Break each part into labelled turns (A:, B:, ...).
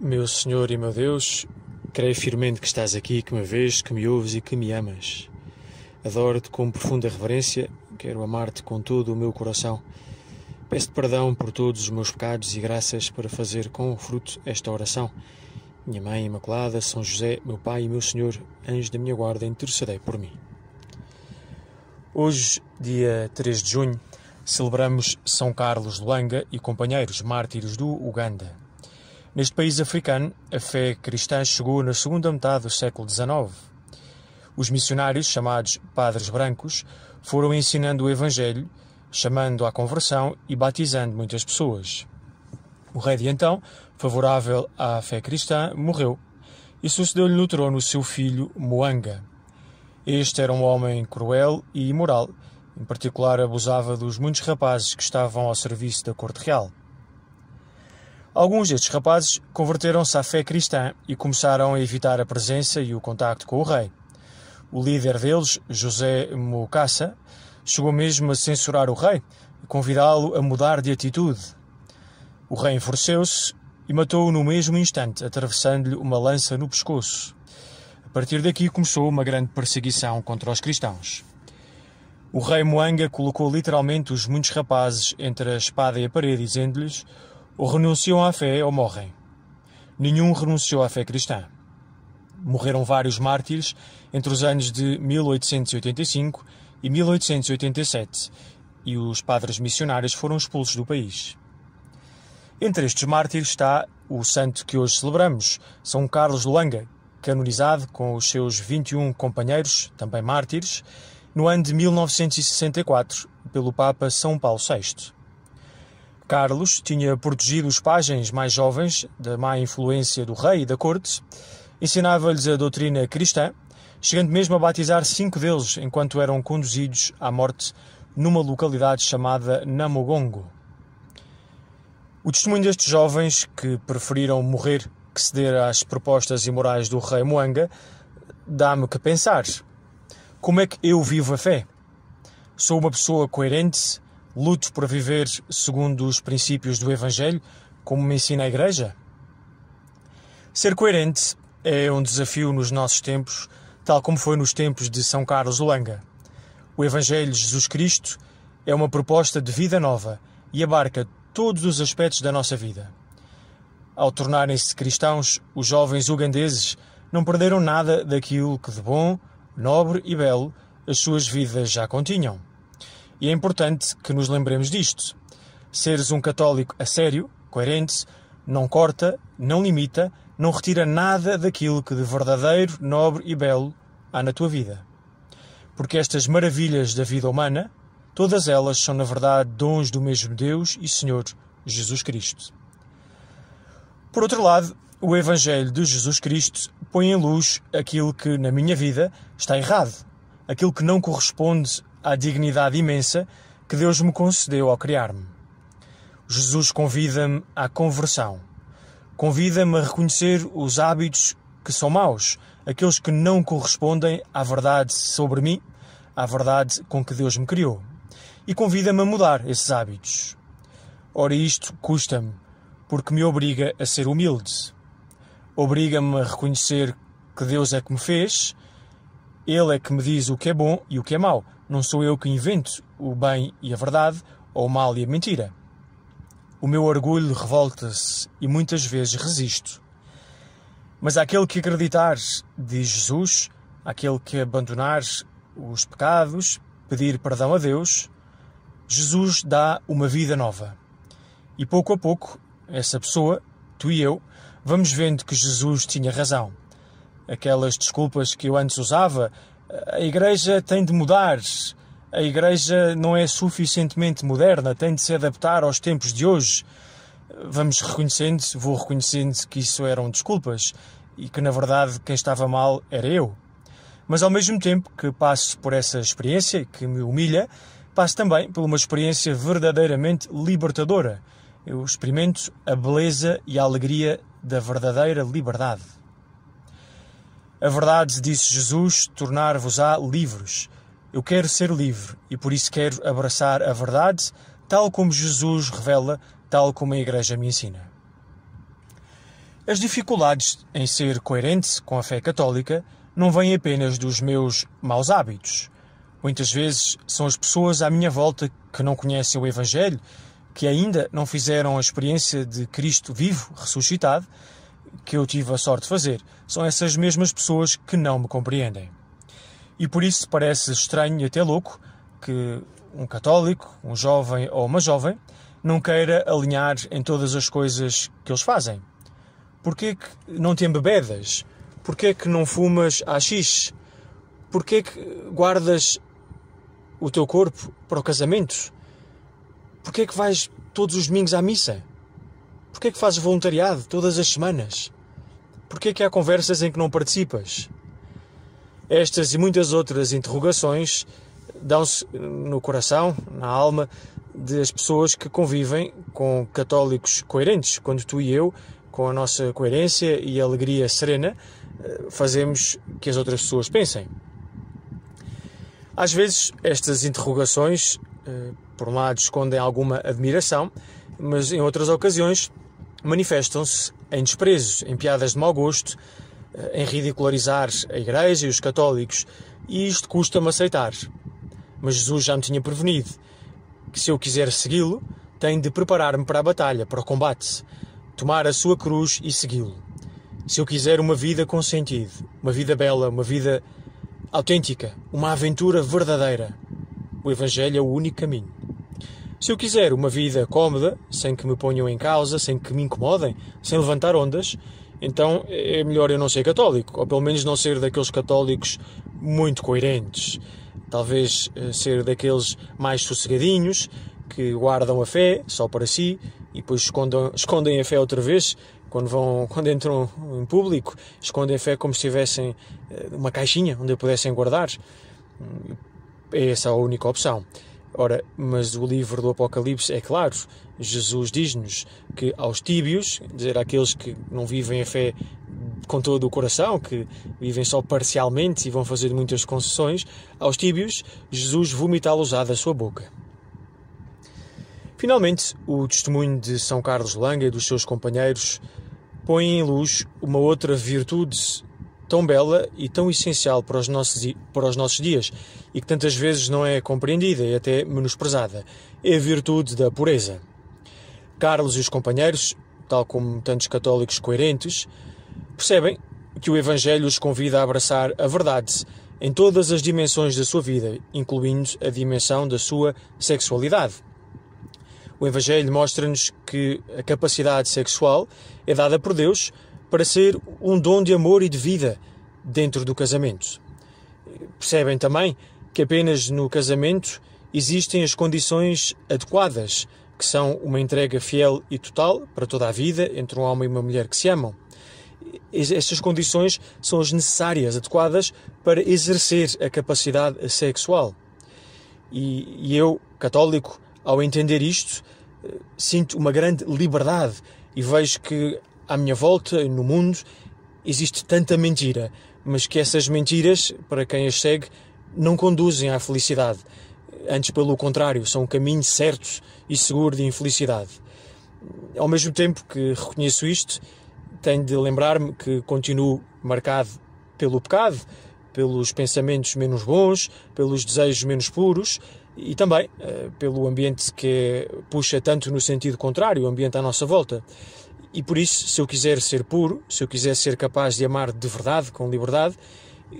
A: Meu Senhor e meu Deus, creio firmemente que estás aqui, que me vês, que me ouves e que me amas. Adoro-te com profunda reverência, quero amar-te com todo o meu coração. Peço-te perdão por todos os meus pecados e graças para fazer com fruto esta oração. Minha Mãe Imaculada, São José, meu Pai e meu Senhor, anjo da minha guarda, intercedei por mim. Hoje, dia 3 de junho, celebramos São Carlos de Langa e companheiros mártires do Uganda. Neste país africano, a fé cristã chegou na segunda metade do século XIX. Os missionários, chamados Padres Brancos, foram ensinando o Evangelho, chamando à conversão e batizando muitas pessoas. O rei de então, favorável à fé cristã, morreu e sucedeu-lhe no trono o seu filho Moanga. Este era um homem cruel e imoral, em particular abusava dos muitos rapazes que estavam ao serviço da corte real. Alguns destes rapazes converteram-se à fé cristã e começaram a evitar a presença e o contacto com o rei. O líder deles, José Mocassa, chegou mesmo a censurar o rei e convidá-lo a mudar de atitude. O rei enfureceu-se e matou-o no mesmo instante, atravessando-lhe uma lança no pescoço. A partir daqui começou uma grande perseguição contra os cristãos. O rei Moanga colocou literalmente os muitos rapazes entre a espada e a parede, dizendo-lhes: ou renunciam à fé ou morrem. Nenhum renunciou à fé cristã. Morreram vários mártires entre os anos de 1885 e 1887, e os padres missionários foram expulsos do país. Entre estes mártires está o santo que hoje celebramos, São Carlos de Langa, canonizado com os seus 21 companheiros, também mártires, no ano de 1964 pelo Papa São Paulo VI. Carlos tinha protegido os pajens mais jovens da má influência do rei e da corte, ensinava-lhes a doutrina cristã, chegando mesmo a batizar cinco deles enquanto eram conduzidos à morte numa localidade chamada Namogongo. O testemunho destes jovens, que preferiram morrer que ceder às propostas imorais do rei Moanga, dá-me que pensar. Como é que eu vivo a fé? Sou uma pessoa coerente, Luto para viver segundo os princípios do Evangelho, como me ensina a Igreja? Ser coerente é um desafio nos nossos tempos, tal como foi nos tempos de São Carlos Langa. O Evangelho de Jesus Cristo é uma proposta de vida nova e abarca todos os aspectos da nossa vida. Ao tornarem-se cristãos, os jovens ugandeses não perderam nada daquilo que de bom, nobre e belo as suas vidas já continham. E é importante que nos lembremos disto. Seres um católico a sério, coerente, não corta, não limita, não retira nada daquilo que de verdadeiro, nobre e belo há na tua vida. Porque estas maravilhas da vida humana, todas elas são na verdade dons do mesmo Deus e Senhor Jesus Cristo. Por outro lado, o Evangelho de Jesus Cristo põe em luz aquilo que na minha vida está errado, aquilo que não corresponde à dignidade imensa que Deus me concedeu ao criar-me. Jesus convida-me à conversão. Convida-me a reconhecer os hábitos que são maus, aqueles que não correspondem à verdade sobre mim, à verdade com que Deus me criou. E convida-me a mudar esses hábitos. Ora, isto custa-me, porque me obriga a ser humilde. Obriga-me a reconhecer que Deus é que me fez, Ele é que me diz o que é bom e o que é mau, não sou eu que invento o bem e a verdade, ou o mal e a mentira. O meu orgulho revolta-se e muitas vezes resisto. Mas aquele que acreditar, diz Jesus, aquele que abandonar os pecados, pedir perdão a Deus, Jesus dá uma vida nova. E pouco a pouco, essa pessoa, tu e eu, vamos vendo que Jesus tinha razão. Aquelas desculpas que eu antes usava a igreja tem de mudar. A igreja não é suficientemente moderna, tem de se adaptar aos tempos de hoje. Vamos reconhecendo, vou reconhecendo que isso eram desculpas e que na verdade quem estava mal era eu. Mas ao mesmo tempo que passo por essa experiência que me humilha, passo também por uma experiência verdadeiramente libertadora. Eu experimento a beleza e a alegria da verdadeira liberdade. A verdade, disse Jesus, tornar-vos-á livres. Eu quero ser livre e por isso quero abraçar a verdade, tal como Jesus revela, tal como a Igreja me ensina. As dificuldades em ser coerente com a fé católica não vêm apenas dos meus maus hábitos. Muitas vezes são as pessoas à minha volta que não conhecem o Evangelho, que ainda não fizeram a experiência de Cristo vivo, ressuscitado, que eu tive a sorte de fazer, são essas mesmas pessoas que não me compreendem. E por isso parece estranho e até louco que um católico, um jovem ou uma jovem não queira alinhar em todas as coisas que eles fazem. Porquê que não tem bebedas? Porquê que não fumas AX? Porquê que guardas o teu corpo para o casamento? Porquê que vais todos os domingos à missa? Porquê é que fazes voluntariado todas as semanas? Porquê é que há conversas em que não participas? Estas e muitas outras interrogações dão-se no coração, na alma das pessoas que convivem com católicos coerentes, quando tu e eu, com a nossa coerência e alegria serena, eh, fazemos que as outras pessoas pensem. Às vezes, estas interrogações, eh, por um lado, escondem alguma admiração, mas em outras ocasiões, manifestam-se em desprezo, em piadas de mau gosto, eh, em ridicularizar a Igreja e os católicos, e isto custa-me aceitar. Mas Jesus já me tinha prevenido que se eu quiser segui-lo, tenho de preparar-me para a batalha, para o combate, tomar a sua cruz e segui-lo. Se eu quiser uma vida com sentido, uma vida bela, uma vida autêntica, uma aventura verdadeira, o Evangelho é o único caminho. Se eu quiser uma vida cómoda, sem que me ponham em causa, sem que me incomodem, sem levantar ondas, então é melhor eu não ser católico, ou pelo menos não ser daqueles católicos muito coerentes. Talvez eh, ser daqueles mais sossegadinhos, que guardam a fé só para si e depois escondem escondem a fé outra vez quando, vão, quando entram em público, escondem a fé como se tivessem eh, uma caixinha onde a pudessem guardar. Hum, é essa é a única opção. Ora, mas o livro do Apocalipse é claro. Jesus diz-nos que aos tíbios, dizer àqueles que não vivem a fé com todo o coração, que vivem só parcialmente e vão fazer muitas concessões, aos tíbios, Jesus vomita los á da sua boca. Finalmente, o testemunho de São Carlos Langa e dos seus companheiros põe em luz uma outra virtude tão bela e tão essencial para os, nossos, para os nossos dias e que tantas vezes não é compreendida e até menosprezada. É a virtude da pureza. Carlos e os companheiros, tal como tantos católicos coerentes, percebem que o Evangelho os convida a abraçar a verdade em todas as dimensões da sua vida, incluindo a dimensão da sua sexualidade. O Evangelho mostra-nos que a capacidade sexual é dada por Deus para ser um dom de amor e de vida dentro do casamento. Percebem também que apenas no casamento existem as condições adequadas, que são uma entrega fiel e total para toda a vida entre um homem e uma mulher que se amam. Estas condições são as necessárias, adequadas para exercer a capacidade sexual. E, e eu, católico, ao entender isto, eh, sinto uma grande liberdade e vejo que à minha volta, no mundo, existe tanta mentira, mas que essas mentiras, para quem as segue, não conduzem à felicidade. Antes, pelo contrário, são um caminho certo e seguro de infelicidade. Ao mesmo tempo que reconheço isto, tenho de lembrar-me que continuo marcado pelo pecado, pelos pensamentos menos bons, pelos desejos menos puros e também eh, pelo ambiente que puxa tanto no sentido contrário, o ambiente à nossa volta. E por isso, se eu quiser ser puro, se eu quiser ser capaz de amar de verdade, com liberdade,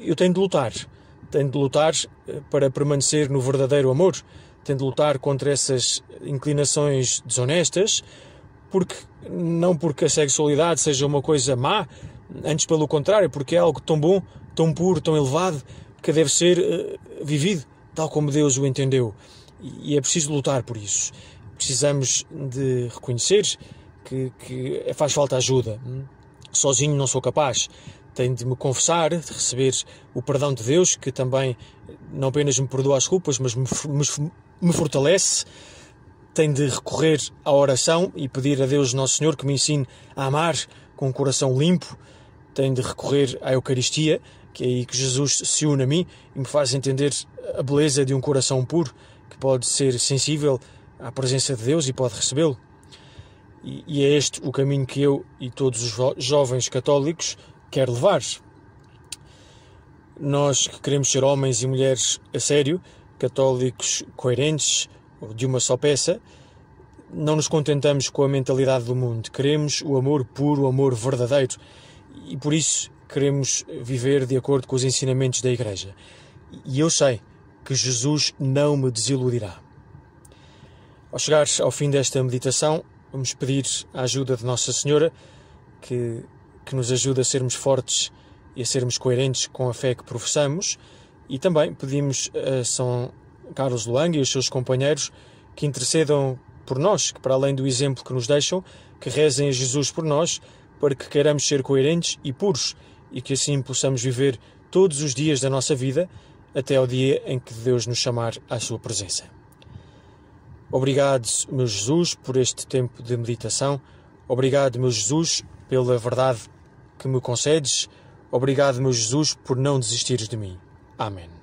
A: eu tenho de lutar. Tenho de lutar eh, para permanecer no verdadeiro amor. Tenho de lutar contra essas inclinações desonestas, porque não porque a sexualidade seja uma coisa má, antes pelo contrário, porque é algo tão bom, tão puro, tão elevado, que deve ser eh, vivido tal como Deus o entendeu. E é preciso lutar por isso. Precisamos de reconhecer que, que é, faz falta ajuda. Hum? Sozinho não sou capaz. Tenho de me confessar, de receber o perdão de Deus, que também não apenas me perdoa as culpas, mas me, me, me fortalece. Tenho de recorrer à oração e pedir a Deus Nosso Senhor que me ensine a amar com o um coração limpo. Tenho de recorrer à Eucaristia, que é aí que Jesus se une a mim e me faz entender a beleza de um coração puro que pode ser sensível à presença de Deus e pode recebê-lo. E, é este o caminho que eu e todos os jovens católicos quer levar. Nós que queremos ser homens e mulheres a sério, católicos coerentes, de uma só peça, não nos contentamos com a mentalidade do mundo. Queremos o amor puro, o amor verdadeiro. E por isso queremos viver de acordo com os ensinamentos da Igreja. E eu sei que Jesus não me desiludirá. Ao chegar ao fim desta meditação, Vamos pedir a ajuda de Nossa Senhora, que, que nos ajude a sermos fortes e a sermos coerentes com a fé que professamos. E também pedimos a São Carlos Luang e os seus companheiros que intercedam por nós, que para além do exemplo que nos deixam, que rezem a Jesus por nós, para que queiramos ser coerentes e puros e que assim possamos viver todos os dias da nossa vida até ao dia em que Deus nos chamar à sua presença. Obrigado, meu Jesus, por este tempo de meditação. Obrigado, meu Jesus, pela verdade que me concedes. Obrigado, meu Jesus, por não desistires de mim. Amém.